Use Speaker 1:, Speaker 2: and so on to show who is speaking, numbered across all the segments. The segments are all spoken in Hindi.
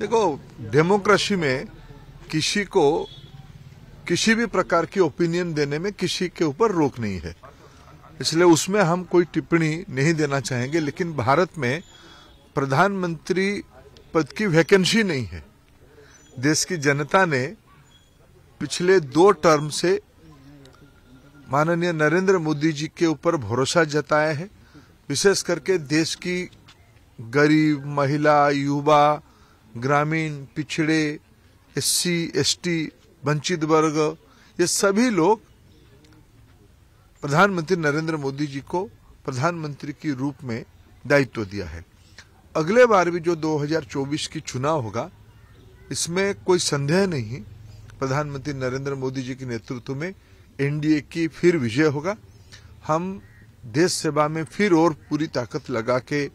Speaker 1: देखो डेमोक्रेसी में किसी को किसी भी प्रकार की ओपिनियन देने में किसी के ऊपर रोक नहीं है इसलिए उसमें हम कोई टिप्पणी नहीं देना चाहेंगे लेकिन भारत में प्रधानमंत्री पद की वैकेंसी नहीं है देश की जनता ने पिछले दो टर्म से माननीय नरेंद्र मोदी जी के ऊपर भरोसा जताया है विशेष करके देश की गरीब महिला युवा ग्रामीण पिछड़े एससी एसटी वंचित वर्ग ये सभी लोग प्रधानमंत्री नरेंद्र मोदी जी को प्रधानमंत्री के रूप में दायित्व दिया है अगले बार भी जो 2024 की चुनाव होगा इसमें कोई संदेह नहीं प्रधानमंत्री नरेंद्र मोदी जी के नेतृत्व में एनडीए की फिर विजय होगा हम देश सेवा में फिर और पूरी ताकत लगा के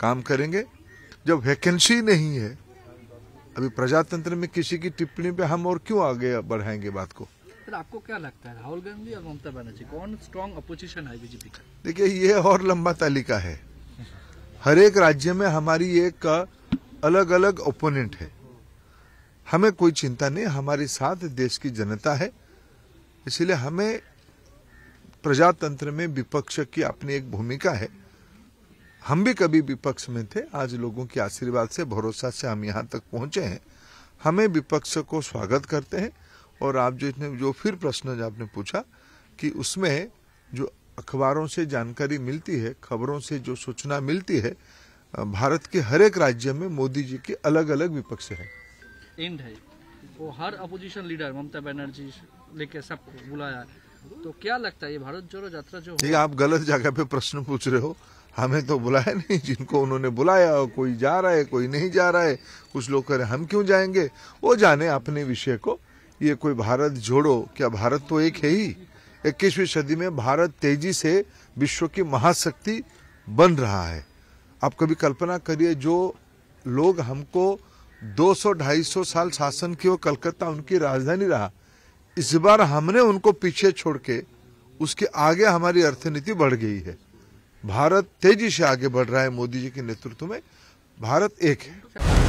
Speaker 1: काम करेंगे जब वैकेंसी नहीं है अभी प्रजातंत्र में किसी की टिप्पणी पे हम और क्यों आगे बढ़ाएंगे बात को
Speaker 2: सर आपको क्या लगता है राहुल गांधी और ममता बनर्जी कौन स्ट्रॉन्ग अपोजिशन है बीजेपी का
Speaker 1: देखिए ये और लंबा तालिका है हर एक राज्य में हमारी एक अलग अलग ओपोनेंट है हमें कोई चिंता नहीं हमारे साथ देश की जनता है इसलिए हमें प्रजातंत्र में विपक्ष की अपनी एक भूमिका है हम भी कभी विपक्ष में थे आज लोगों के आशीर्वाद से भरोसा से हम यहाँ तक पहुँचे हैं हमें विपक्ष को स्वागत करते हैं और आप जो इतने जो फिर प्रश्न आपने पूछा कि उसमें जो अखबारों से जानकारी मिलती है खबरों से जो सूचना मिलती है भारत के हर एक राज्य में मोदी जी के अलग अलग विपक्ष है
Speaker 2: एंड है वो हर अपोजिशन लीडर ममता बनर्जी लेके सबको बुलाया तो क्या लगता है ये भारत जोड़ो यात्रा जो ये
Speaker 1: आप गलत जगह पे प्रश्न पूछ रहे हो हमें तो बुलाया नहीं जिनको उन्होंने बुलाया कोई जा रहा है कोई नहीं जा रहा है कुछ लोग कह रहे हम क्यों जाएंगे वो जाने अपने विषय को ये कोई भारत जोड़ो क्या भारत तो एक है ही इक्कीसवीं सदी में भारत तेजी से विश्व की महाशक्ति बन रहा है आप कभी कल्पना करिए जो लोग हमको 200-250 साल शासन की वो कलकत्ता उनकी राजधानी रहा इस बार हमने उनको पीछे छोड़ के उसके आगे हमारी अर्थनीति बढ़ गई है भारत तेजी से आगे बढ़ रहा है मोदी जी के नेतृत्व में भारत एक है